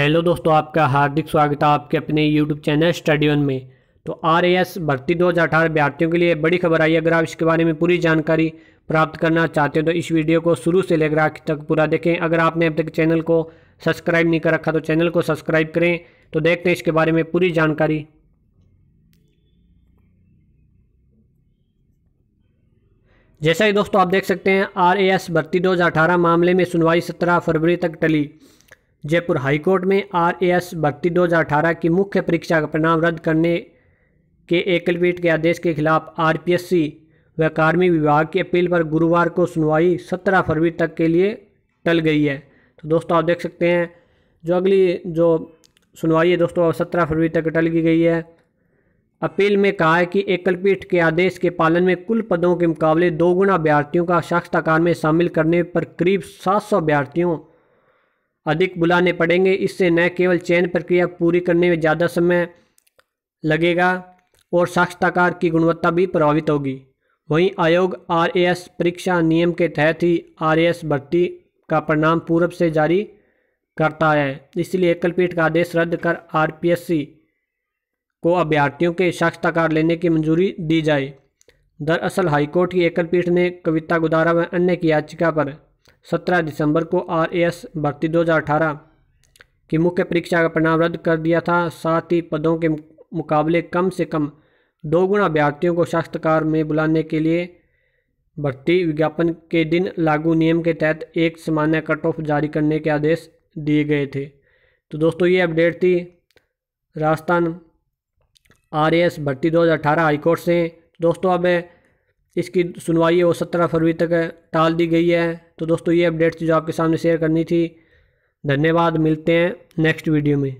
hello दोस्तों आपका हार्दिक स्वागत है आपके अपने यूट्यूब चैनल स्टडी वन में तो आरएएस भर्ती 2018 विद्यार्थियों के लिए बड़ी खबर आई अगर आप इसके बारे में पूरी जानकारी प्राप्त करना चाहते हो तो इस वीडियो को शुरू से लेकर आखिर तक पूरा देखें अगर आपने अब तक चैनल को सब्सक्राइब नहीं कर रखा तो चैनल को सब्सक्राइब करें तो देखते हैं इसके बारे में पूरी जानकारी जैसा कि दोस्तों आप देख सकते हैं एस भर्ती अठारह मामले में सुनवाई सत्रह फरवरी तक टली जयपुर हाईकोर्ट में आर ए एस भर्ती अठारह की मुख्य परीक्षा का परिणाम रद्द करने के एकलपीठ के आदेश के खिलाफ सी व कार्मिक विभाग की अपील पर गुरुवार को सुनवाई 17 फरवरी तक के लिए टल गई है तो दोस्तों आप देख सकते हैं जो अगली जो सुनवाई है दोस्तों सत्रह फरवरी तक टल की गई है अपील में कहा है कि एकलपीठ के आदेश के पालन में कुल पदों के मुकाबले दो गुना अभ्यार्थियों का साक्षाकार में शामिल करने पर करीब सौ अभ्यार्थियों अधिक बुलाने पड़ेंगे इससे न केवल चयन प्रक्रिया पूरी करने में ज़्यादा समय लगेगा और साक्षताकार की गुणवत्ता भी प्रभावित होगी वहीं आयोग एस परीक्षा नियम के तहत ही एस भर्ती का परिणाम पूर्व से जारी करता है इसलिए एकलपीठ का आदेश रद्द कर सी को अभ्यर्थियों के साक्षताकार लेने की मंजूरी दी जाए दरअसल हाईकोर्ट की एकलपीठ ने कविता गुदारा व अन्य की याचिका पर 17 दिसंबर को आरएएस भर्ती 2018 की मुख्य परीक्षा का परिणाम रद्द कर दिया था साथ ही पदों के मुकाबले कम से कम दो गुना अभ्यर्थियों को शास्त्रकार में बुलाने के लिए भर्ती विज्ञापन के दिन लागू नियम के तहत एक सामान्य कट ऑफ जारी करने के आदेश दिए गए थे तो दोस्तों ये अपडेट थी राजस्थान आर भर्ती 2018 हाईकोर्ट से दोस्तों अब इसकी सुनवाई वो सत्रह फरवरी तक टाल दी गई है तो दोस्तों ये अपडेट्स जो आपके सामने शेयर करनी थी धन्यवाद मिलते हैं नेक्स्ट वीडियो में